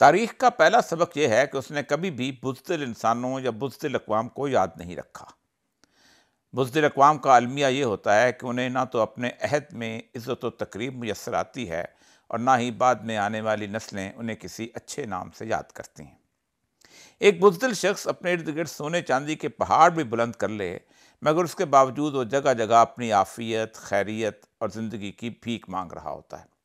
तारीख का पहला सबक यह है कि उसने कभी भी बुजदिल इंसानों या बुजदिल अकवाम को याद नहीं रखा बुजदिल अकवाम का अलमिया ये होता है कि उन्हें ना तो अपने अहद में इज़्ज़त व तकरीब मैसर आती है और ना ही बाद में आने वाली नस्लें उन्हें किसी अच्छे नाम से याद करती हैं एक बुजदिल शख्स अपने इर्द गिर्द सोने चांदी के पहाड़ भी बुलंद कर ले मगर उसके बावजूद वो जगह जगह अपनी आफियत खैरियत और ज़िंदगी की भीख मांग रहा होता है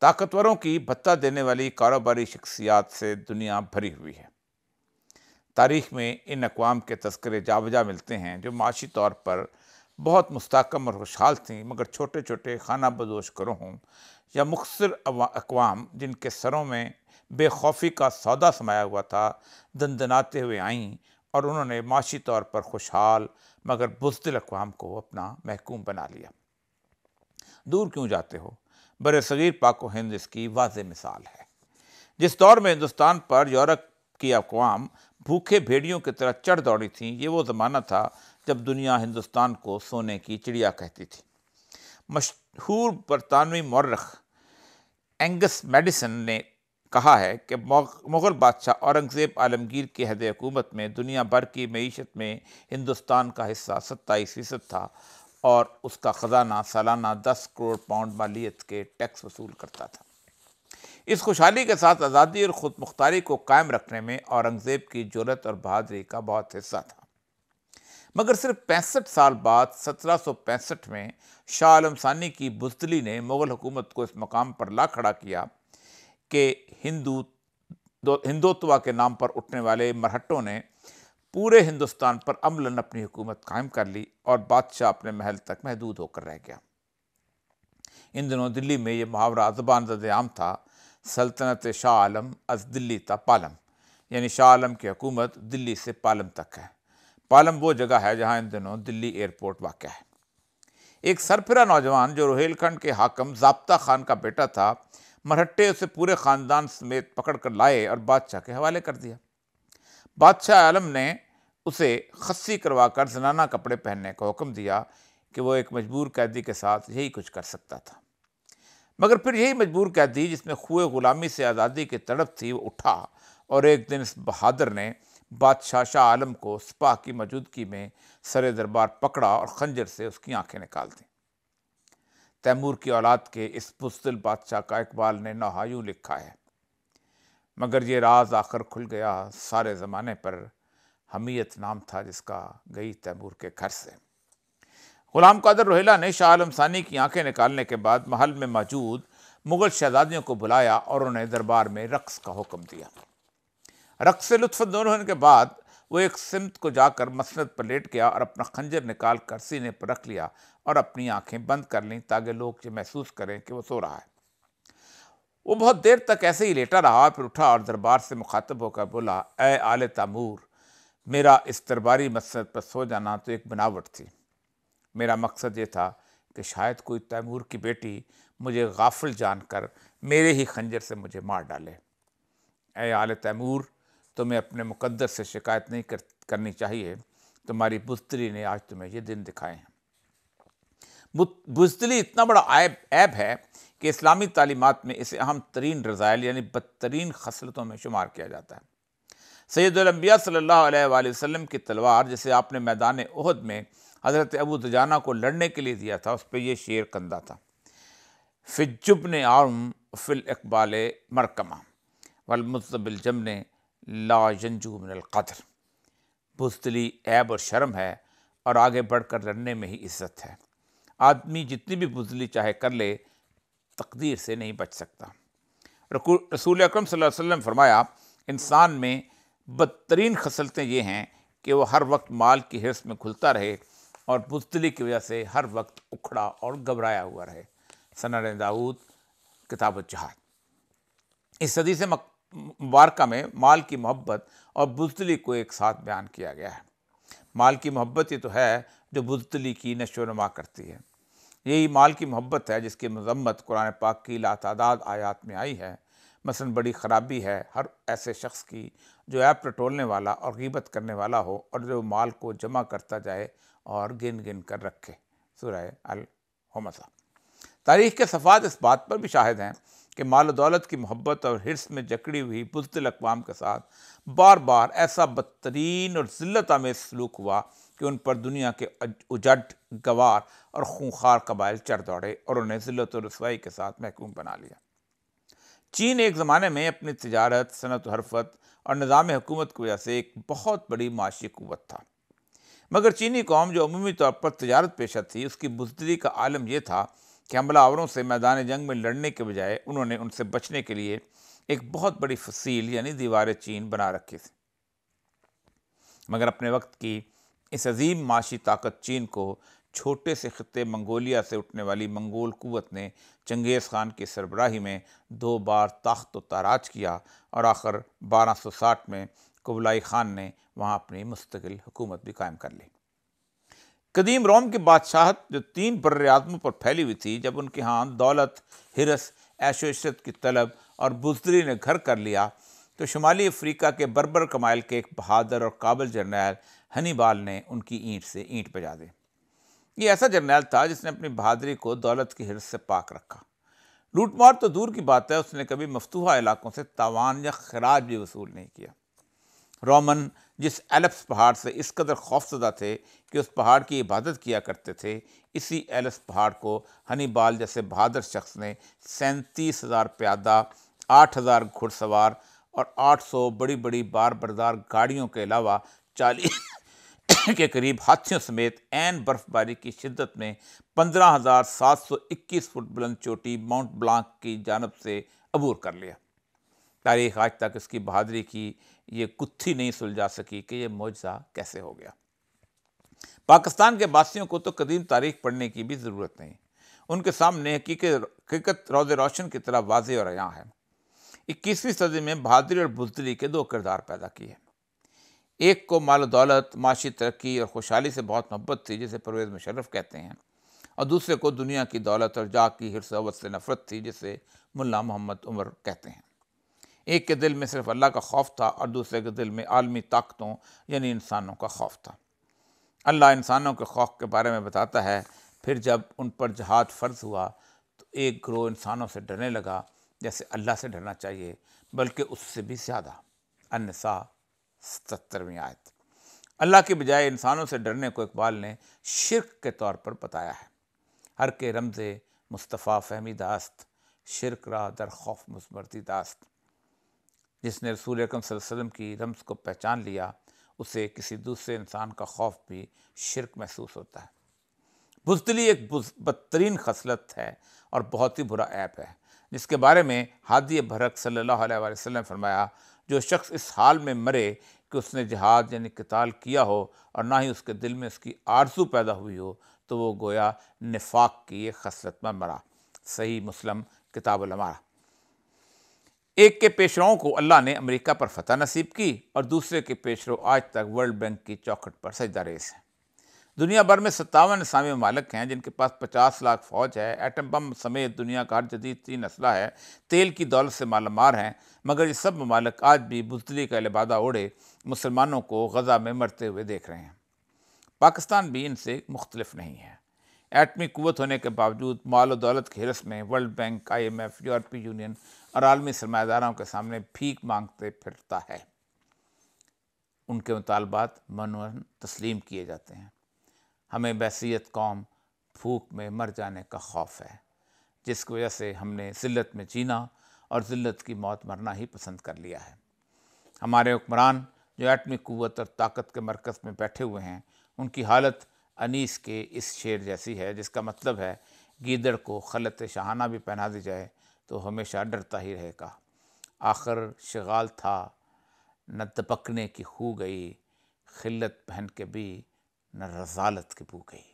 ताकतवरों की भत्ता देने वाली कारोबारी शख्सियात से दुनिया भरी हुई है तारीख में इन अकवाम के तस्करे जावजा मिलते हैं जो माशी तौर पर बहुत मुस्तकम और खुशहाल थी मगर छोटे छोटे खाना बदोश करोहों या मुखसर अकवाम जिनके सरों में बेखौफी का सौदा समाया हुआ था दंदनाते हुए आईं और उन्होंने माशी तौर पर खुशहाल मगर बुजदिल अकवाम को अपना महकूम बना लिया दूर क्यों जाते हो बर सग़ीर पाको हिंद इसकी वाज मिसाल है जिस दौर में हिंदुस्तान पर यूरोप की अकवाम भूखे भेड़ियों की तरह चढ़ दौड़ी थी ये वो ज़माना था जब दुनिया हिंदुस्तान को सोने की चिड़िया कहती थी मशहूर बरतानवी मौरख एंगस मेडिसन ने कहा है कि मुग़ल बादशाह औरंगज़ेब आलमगीर की हद हुकूमत में दुनिया भर की मीशत में हिंदुस्तान का हिस्सा सत्ताईस फ़ीसद था और उसका ख़जाना सालाना दस करोड़ पाउंड मालियत के टैक्स वसूल करता था इस खुशहाली के साथ आज़ादी और ख़ुद मुख्तारी को कायम रखने में औरंगज़ेब की जरूरत और बहादरी का बहुत हिस्सा था मगर सिर्फ पैंसठ साल बाद सत्रह में शाह आलम सानी की बुजदली ने मुग़ल हुकूमत को इस मकाम पर ला खड़ा किया कि हिंदू हिंदुत्वा के नाम पर उठने वाले मरहटों ने पूरे हिंदुस्तान पर अमलन अपनी हुकूमत कायम कर ली और बादशाह अपने महल तक महदूद होकर रह गया इन दिनों दिल्ली में ये मुहावरा जबान आम था सल्तनत शाह आलम अज दिल्ली ता पालम यानी शाह आलम की हुकूमत दिल्ली से पालम तक है पालम वो जगह है जहाँ इन दिनों दिल्ली एयरपोर्ट वाक़ है एक सरफिरा नौजवान जो रोहेलखंड के हाकम जाप्ता खान का बेटा था मरहट्टे उसे पूरे ख़ानदान समेत पकड़ कर लाए और बादशाह के हवाले कर दिया बादशाह आलम ने उसे खस्सी करवाकर जनाना कपड़े पहनने का हुक्म दिया कि वो एक मजबूर कैदी के साथ यही कुछ कर सकता था मगर फिर यही मजबूर कैदी जिसमें खुए ग़ुलामी से आज़ादी की तड़प थी वो उठा और एक दिन इस बहादुर ने बादशाह शाह आलम को सिपाह की मौजूदगी में सर दरबार पकड़ा और खंजर से उसकी आंखें निकाल दी तैमूर की औलाद के इस पुस्तल बादशाह का इकबाल ने नहायू लिखा है मगर ये राज आखिर खुल गया सारे ज़माने पर हमीयत नाम था जिसका गई तैमूर के घर से गुलाम कादर रोहिला ने शाह आलम सानी की आंखें निकालने के बाद महल में मौजूद मुग़ल शहजादियों को बुलाया और उन्हें दरबार में रक्स का हुक्म दिया रक्स से लुत्फ दोनों होने के बाद वो एक सिमत को जाकर मसनत पर लेट गया और अपना खंजर निकाल कर सीने पर रख लिया और अपनी आंखें बंद कर लीं ताकि लोग ये महसूस करें कि वो सो रहा है वो बहुत देर तक ऐसे ही लेटा रहा फिर उठा और दरबार से मुखातब होकर बोला ए आले तामूर मेरा इस दरबारी मकसद पर सो जाना तो एक बनावट थी मेरा मकसद ये था कि शायद कोई तैमूर की बेटी मुझे गाफिल जानकर मेरे ही खंजर से मुझे मार डाले ए आल तैमूर तुम्हें अपने मुकद्दर से शिकायत नहीं कर, करनी चाहिए तुम्हारी बुजतरी ने आज तुम्हें ये दिन दिखाए हैं बुजतली इतना बड़ा ऐब ऐब है कि इस्लामी तालीमत में इसे अहम तरीन रज़ायल यानी बदतरीन खसलतों में शुमार किया जाता है सैदुलम्बिया सल्ला वसम की तलवार जिसे आपने मैदान उहद में हज़रत अबू दजाना को लड़ने के लिए दिया था उस पर यह शेर कंदा था फिजुब ने आर्म फिल इकबाल मरकमा वल ने ला यंजू कदर बुजतली ऐब और शर्म है और आगे बढ़कर लड़ने में ही इज्जत है आदमी जितनी भी बुजली चाहे कर ले तकदीर से नहीं बच सकता रसूल अक्रम वसम फरमाया इंसान में बदतरीन खसलतें ये हैं कि वो हर वक्त माल की हिरस में खुलता रहे और बुजदली की वजह से हर वक्त उखड़ा और घबराया हुआ रहे सना दाऊद किताब जहाद इस सदी से मुबारका में माल की मोहब्बत और बुजदली को एक साथ बयान किया गया है माल की मोहब्बत ये तो है जो बुजदली की नशोनमा करती है यही माल की मोहब्बत है जिसकी मजम्मत कुरान पाक की लातादाद आयात में आई है मसन बड़ी ख़राबी है हर ऐसे शख्स की जो ऐप टटोलने वाला और गिबत करने वाला हो और जो माल को जमा करता जाए और गिन गिन कर रखे सुरह अल हमसा तारीख के सफ़ात इस बात पर भी शाहिद हैं कि माल दौलत की मोहब्बत और हिरस में जकड़ी हुई बुजदिल अकवाम के साथ बार बार ऐसा बदतरीन और जिलत आमेज सलूक हुआ कि उन पर दुनिया के उजट गवार और खूंखार कबाइल चढ़ दौड़े और उन्हें ज़िल्त और रसवाई के साथ महकूम बना लिया चीन एक ज़माने में अपनी तजारत सनत हरफत और निज़ाम हुकूमत की वजह से एक बहुत बड़ी माशी क़वत था मगर चीनी कौम जो अमूमी तौर पर तजारत पेशा थी उसकी बुजदरी का आलम यह था कि हमलावरों से मैदान जंग में लड़ने के बजाय उन्होंने उनसे बचने के लिए एक बहुत बड़ी फसील यानी दीवार चीन बना रखी थी मगर अपने वक्त की इस अजीम माशी ताकत चीन को छोटे से खत्े मंगोलिया से उठने वाली मंगोल कुवत ने चंगेज़ खान की सरबराही में दो बार ताख्त व ताराज किया और आखिर 1260 में कुबलाई खान ने वहाँ अपनी मुस्तकिल हुकूमत भी कायम कर ली कदीम रोम की बादशाहत जो तीन बर आज़मों पर फैली हुई थी जब उनके यहाँ दौलत हिरस ऐशोशरत की तलब और बुजदरी ने घर कर लिया तो शुमाली अफ्रीका के बर्बर कमाइल के एक बहादुर और काबिल जर्नैल हनीबाल ने उनकी ईंट से ईंट बजा दी ये ऐसा जर्नैल था जिसने अपनी बहादुरी को दौलत की हिरस से पाक रखा लूटमार तो दूर की बात है उसने कभी मफतूहा इलाकों से तावान या खराज भी वसूल नहीं किया रोमन जिस एलप्स पहाड़ से इस कदर खौफजदा थे कि उस पहाड़ की इबादत किया करते थे इसी एलप्स पहाड़ को हनीबाल जैसे बहादुर शख्स ने सैंतीस हज़ार प्यादा आठ हज़ार घुड़सवार और आठ सौ बड़ी बड़ी बार बरदार गाड़ियों के अलावा चालीस के करीब हाथियों समेत एन बर्फबारी की शिद्दत में 15,721 फुट बुलंद चोटी माउंट ब्लांक की जानब से अबूर कर लिया तारीख आज तक इसकी बहादरी की ये कुत्थी नहीं सुलझा सकी कि यह मुआवजा कैसे हो गया पाकिस्तान के बासियों को तो कदीम तारीख पढ़ने की भी ज़रूरत नहीं उनके सामने हकीकत रोज़ रोशन की तरह वाज और अयाँ है इक्कीसवीं सदी में बहादुरी और बुजदरी के दो किरदार पैदा किए एक को माल दौलत माशी तरक्की और खुशहाली से बहुत मोहब्बत थी जिसे परवेज़ मुशर्रफ कहते हैं और दूसरे को दुनिया की दौलत और जाग की हिरसवत से नफरत थी जिसे मुल्ला मोहम्मद उमर कहते हैं एक के दिल में सिर्फ अल्लाह का खौफ था और दूसरे के दिल में आलमी ताकतों यानी इंसानों का खौफ था अल्लाह इंसानों के खौफ के बारे में बताता है फिर जब उन पर जहाद फ़र्ज हुआ तो एक ग्रोह इंसानों से डरने लगा जैसे अल्लाह से डरना चाहिए बल्कि उससे भी ज़्यादा अनसा सत्तरवीं आयत अल्लाह के बजाय इंसानों से डरने को इकबाल ने शिरक के तौर पर बताया है हर के रमज़े मुस्तफ़ा फहमी दास्त शिरक रा दर खौफ मुस्मरती दास्त जिसने रसूल अकम की रम्स को पहचान लिया उसे किसी दूसरे इंसान का खौफ भी शिरक महसूस होता है बुजदली एक बदतरीन खसलत है और बहुत ही बुरा ऐप है जिसके बारे में हादी भरक सल्ला वसम फरमाया जो शख्स इस हाल में मरे कि उसने जहाद यानी कताल किया हो और ना ही उसके दिल में उसकी आरजू पैदा हुई हो तो वो गोया नफाक की एक खसरत में मरा सही मुस्लिम किताब एक के पेशरों को अल्लाह ने अमेरिका पर फतह नसीब की और दूसरे के पेशरों आज तक वर्ल्ड बैंक की चौखट पर सजदा रेस हैं दुनिया भर में सत्तावन इस्लामी ममालक हैं जिनके पास 50 लाख फ़ौज है एटम बम समेत दुनिया का हर जदीद तीन असला है तेल की दौलत से मालामार हैं मगर ये सब ममालक आज भी बुजली का लिबादा ओढ़े मुसलमानों को गज़ा में मरते हुए देख रहे हैं पाकिस्तान भी इनसे मुख्तलफ नहीं है एटमी कुत होने के बावजूद माल और दौलत की हिरस में World Bank I M F यूरोपीय यूनियन और आलमी सरमादारों के सामने भीख मांगते फिरता है उनके मुतालबात मनोन तस्लीम किए जाते हैं हमें बैसीत कौम भूख में मर जाने का खौफ है जिसकी वजह से हमने ज़िलत में जीना और ज़िलत की मौत मरना ही पसंद कर लिया है हमारे हुक्मरान जो एटमी क़वत और ताकत के मरकज़ में बैठे हुए हैं उनकी हालत अनीस के इस शेर जैसी है जिसका मतलब है गीदड़ को खलत शहाना भी पहना दी जाए तो हमेशा डरता ही रहेगा आखिर शगाल था न दपकने की हो गई खिलत पहन के भी na razalat کې پوکي